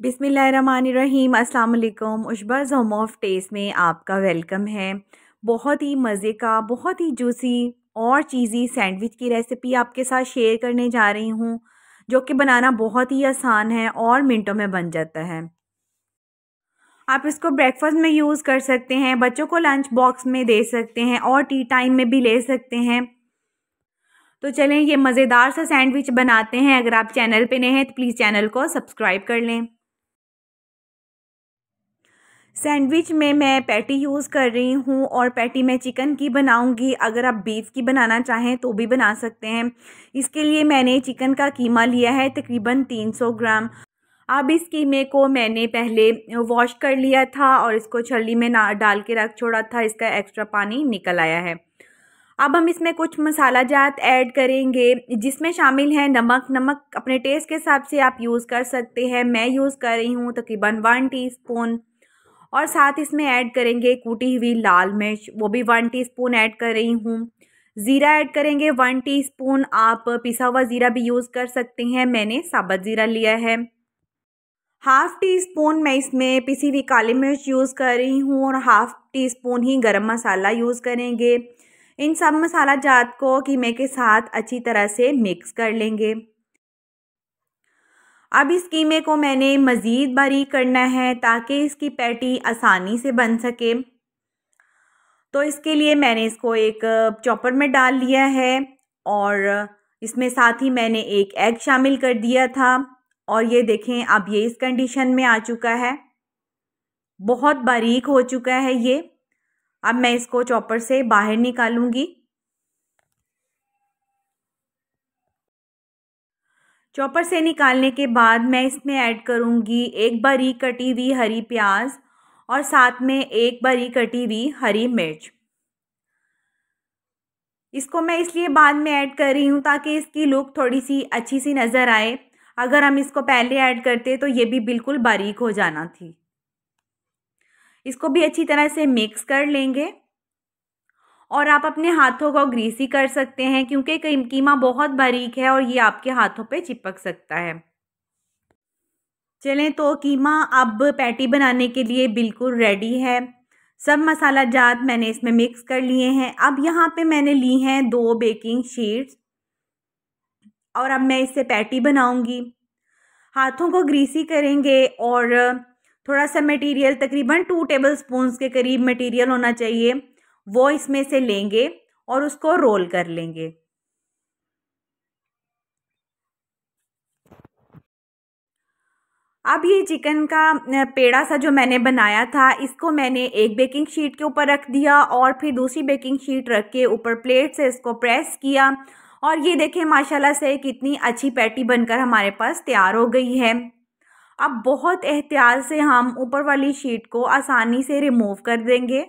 बिसमीम अल्लाम उशबा जोम ऑफ टेस्ट में आपका वेलकम है बहुत ही मज़े का बहुत ही जूसी और चीज़ी सैंडविच की रेसिपी आपके साथ शेयर करने जा रही हूँ जो कि बनाना बहुत ही आसान है और मिनटों में बन जाता है आप इसको ब्रेकफास्ट में यूज़ कर सकते हैं बच्चों को लंच बॉक्स में दे सकते हैं और टी टाइम में भी ले सकते हैं तो चलें ये मज़ेदार सा सैंडविच बनाते हैं अगर आप चैनल पे नए हैं तो प्लीज़ चैनल को सब्सक्राइब कर लें सैंडविच में मैं पैटी यूज़ कर रही हूँ और पैटी मैं चिकन की बनाऊँगी अगर आप बीफ की बनाना चाहें तो भी बना सकते हैं इसके लिए मैंने चिकन का कीमा लिया है तकरीबन 300 ग्राम अब इस कीमे को मैंने पहले वॉश कर लिया था और इसको छली में ना डाल के रख छोड़ा था इसका एक्स्ट्रा पानी निकल आया है अब हम इसमें कुछ मसाला जात ऐड करेंगे जिसमें शामिल है नमक नमक अपने टेस्ट के हिसाब से आप यूज़ कर सकते हैं मैं यूज़ कर रही हूँ तकरीबन वन टीस्पून और साथ इसमें ऐड करेंगे कूटी हुई लाल मिर्च वो भी वन टीस्पून ऐड कर रही हूँ ज़ीरा ऐड करेंगे वन टीस्पून आप पिसा हुआ ज़ीरा भी यूज़ कर सकते हैं मैंने साबत ज़ीरा लिया है हाफ़ टी स्पून मैं इसमें पिसी हुई काली मिर्च यूज़ कर रही हूँ और हाफ़ टी स्पून ही गरम मसाला यूज़ करेंगे इन सब मसाला जात को कीमे के साथ अच्छी तरह से मिक्स कर लेंगे अब इस कीमे को मैंने मज़ीद बारीक करना है ताकि इसकी पैटी आसानी से बन सके तो इसके लिए मैंने इसको एक चॉपर में डाल लिया है और इसमें साथ ही मैंने एक एग शामिल कर दिया था और ये देखें अब ये इस कंडीशन में आ चुका है बहुत बारीक हो चुका है ये अब मैं इसको चॉपर से बाहर निकालूंगी चॉपर से निकालने के बाद मैं इसमें ऐड करूँगी एक बारी कटी हुई हरी प्याज और साथ में एक बारी कटी हुई हरी मिर्च इसको मैं इसलिए बाद में ऐड कर रही हूँ ताकि इसकी लुक थोड़ी सी अच्छी सी नज़र आए अगर हम इसको पहले ऐड करते तो ये भी बिल्कुल बारीक हो जाना थी इसको भी अच्छी तरह से मिक्स कर लेंगे और आप अपने हाथों को ग्रीसी कर सकते हैं क्योंकि कीमा बहुत बारीक है और ये आपके हाथों पे चिपक सकता है चलें तो कीमा अब पैटी बनाने के लिए बिल्कुल रेडी है सब मसाला जात मैंने इसमें मिक्स कर लिए हैं अब यहाँ पे मैंने ली हैं दो बेकिंग शीट्स और अब मैं इससे पैटी बनाऊँगी हाथों को ग्रीसी करेंगे और थोड़ा सा मटेरियल तकरीबन टू टेबल स्पून के करीब मटेरियल होना चाहिए वो इसमें से लेंगे और उसको रोल कर लेंगे अब ये चिकन का पेड़ा सा जो मैंने बनाया था इसको मैंने एक बेकिंग शीट के ऊपर रख दिया और फिर दूसरी बेकिंग शीट रख के ऊपर प्लेट से इसको प्रेस किया और ये देखें माशाल्लाह से कितनी अच्छी पैटी बनकर हमारे पास तैयार हो गई है अब बहुत एहतियात से हम ऊपर वाली शीट को आसानी से रिमूव कर देंगे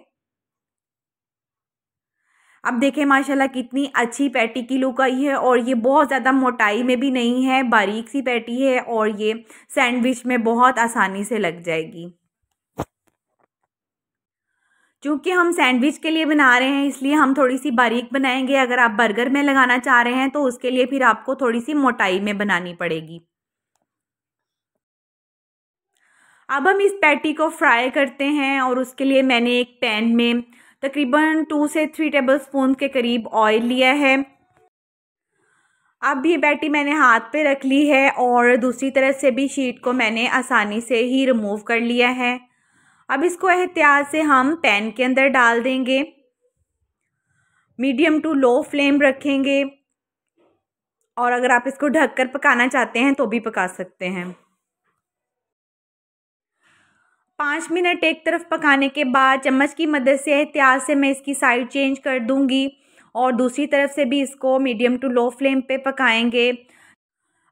अब देखें माशाल्लाह कितनी अच्छी पैटी की लुक आई है और ये बहुत ज़्यादा मोटाई में भी नहीं है बारीक सी पैटी है और ये सैंडविच में बहुत आसानी से लग जाएगी चूँकि हम सैंडविच के लिए बना रहे हैं इसलिए हम थोड़ी सी बारीक बनाएंगे अगर आप बर्गर में लगाना चाह रहे हैं तो उसके लिए फिर आपको थोड़ी सी मोटाई में बनानी पड़ेगी अब हम इस पैटी को फ्राई करते हैं और उसके लिए मैंने एक पैन में तकरीबन टू से थ्री टेबल स्पून के करीब ऑयल लिया है अब ये बैटी मैंने हाथ पे रख ली है और दूसरी तरफ से भी शीट को मैंने आसानी से ही रिमूव कर लिया है अब इसको एहतियात से हम पैन के अंदर डाल देंगे मीडियम टू लो फ्लेम रखेंगे और अगर आप इसको ढककर पकाना चाहते हैं तो भी पका सकते हैं पाँच मिनट एक तरफ पकाने के बाद चम्मच की मदद से एहतियात से मैं इसकी साइड चेंज कर दूंगी और दूसरी तरफ से भी इसको मीडियम टू लो फ्लेम पे पकाएंगे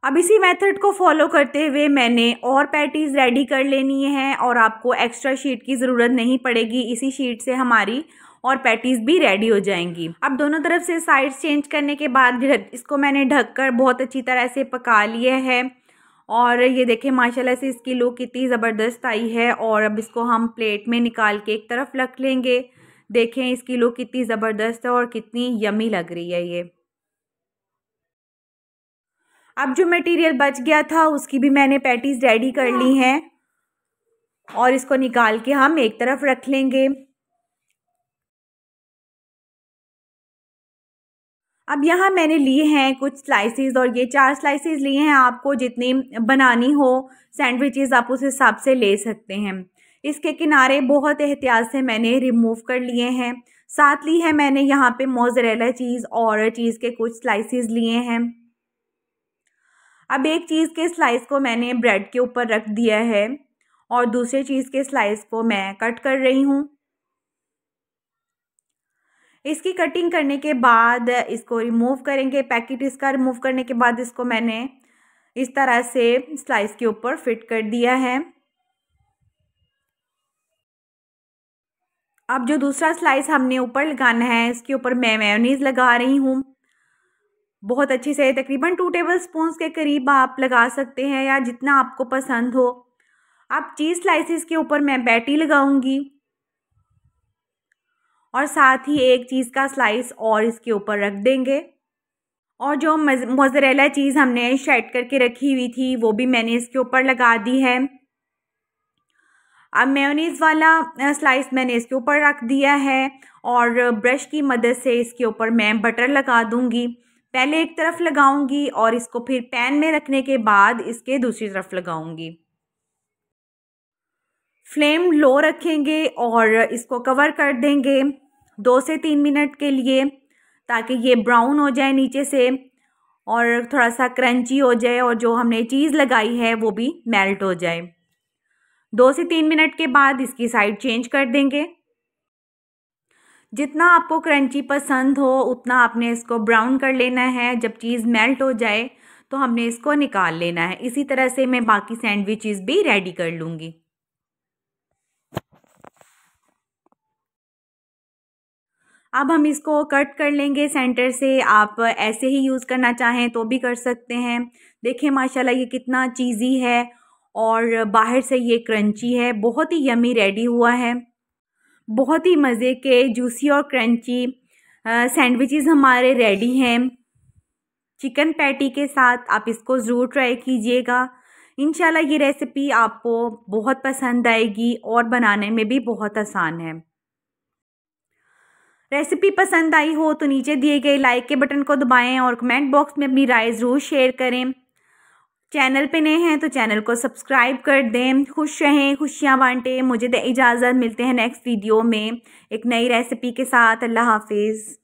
अब इसी मेथड को फॉलो करते हुए मैंने और पैटीज़ रेडी कर लेनी है और आपको एक्स्ट्रा शीट की ज़रूरत नहीं पड़ेगी इसी शीट से हमारी और पैटीज़ भी रेडी हो जाएंगी अब दोनों तरफ से साइड्स चेंज करने के बाद इसको मैंने ढककर बहुत अच्छी तरह से पका लिया है और ये देखें माशाल्लाह से इसकी लुक कितनी ज़बरदस्त आई है और अब इसको हम प्लेट में निकाल के एक तरफ रख लेंगे देखें इसकी लुक कितनी ज़बरदस्त है और कितनी यमी लग रही है ये अब जो मटेरियल बच गया था उसकी भी मैंने पैटीज़ रेडी कर ली हैं और इसको निकाल के हम एक तरफ रख लेंगे अब यहाँ मैंने लिए हैं कुछ स्लाइसेस और ये चार स्लाइसेस लिए हैं आपको जितने बनानी हो सैंडविचेस आप उस हिसाब से ले सकते हैं इसके किनारे बहुत एहतियात से मैंने रिमूव कर लिए हैं साथ ली है मैंने यहाँ पे मोजरेला चीज़ और चीज़ के कुछ स्लाइसेस लिए हैं अब एक चीज़ के स्लाइस को मैंने ब्रेड के ऊपर रख दिया है और दूसरे चीज़ के स्लाइस को मैं कट कर रही हूँ इसकी कटिंग करने के बाद इसको रिमूव करेंगे पैकेट इसका रिमूव करने के बाद इसको मैंने इस तरह से स्लाइस के ऊपर फिट कर दिया है अब जो दूसरा स्लाइस हमने ऊपर लगाना है इसके ऊपर मैं मेयोनीज़ लगा रही हूँ बहुत अच्छे से तकरीबन टू टेबल स्पून के करीब आप लगा सकते हैं या जितना आपको पसंद हो अब चीज़ स्लाइसिस के ऊपर मैं बैटी लगाऊंगी और साथ ही एक चीज़ का स्लाइस और इसके ऊपर रख देंगे और जो मोज़रेला चीज़ हमने शेड करके रखी हुई थी वो भी मैंने इसके ऊपर लगा दी है अब मेयोनीज़ वाला स्लाइस मैंने इसके ऊपर रख दिया है और ब्रश की मदद से इसके ऊपर मैं बटर लगा दूंगी पहले एक तरफ लगाऊंगी और इसको फिर पैन में रखने के बाद इसके दूसरी तरफ लगाऊंगी फ्लेम लो रखेंगे और इसको कवर कर देंगे दो से तीन मिनट के लिए ताकि ये ब्राउन हो जाए नीचे से और थोड़ा सा क्रंची हो जाए और जो हमने चीज़ लगाई है वो भी मेल्ट हो जाए दो से तीन मिनट के बाद इसकी साइड चेंज कर देंगे जितना आपको क्रंची पसंद हो उतना आपने इसको ब्राउन कर लेना है जब चीज़ मेल्ट हो जाए तो हमने इसको निकाल लेना है इसी तरह से मैं बाकी सैंडविचेस भी रेडी कर लूँगी अब हम इसको कट कर लेंगे सेंटर से आप ऐसे ही यूज़ करना चाहें तो भी कर सकते हैं देखिए माशाल्लाह ये कितना चीज़ी है और बाहर से ये क्रंची है बहुत ही यमी रेडी हुआ है बहुत ही मज़े के जूसी और क्रंची सैंडविचेस हमारे रेडी हैं चिकन पैटी के साथ आप इसको ज़रूर ट्राई कीजिएगा इन ये रेसिपी आपको बहुत पसंद आएगी और बनाने में भी बहुत आसान है रेसिपी पसंद आई हो तो नीचे दिए गए लाइक के बटन को दबाएं और कमेंट बॉक्स में अपनी राय ज़रूर शेयर करें चैनल पे नए हैं तो चैनल को सब्सक्राइब कर दें खुश रहें खुशियाँ बांटें मुझे दे इजाज़त मिलते हैं नेक्स्ट वीडियो में एक नई रेसिपी के साथ अल्लाह हाफिज़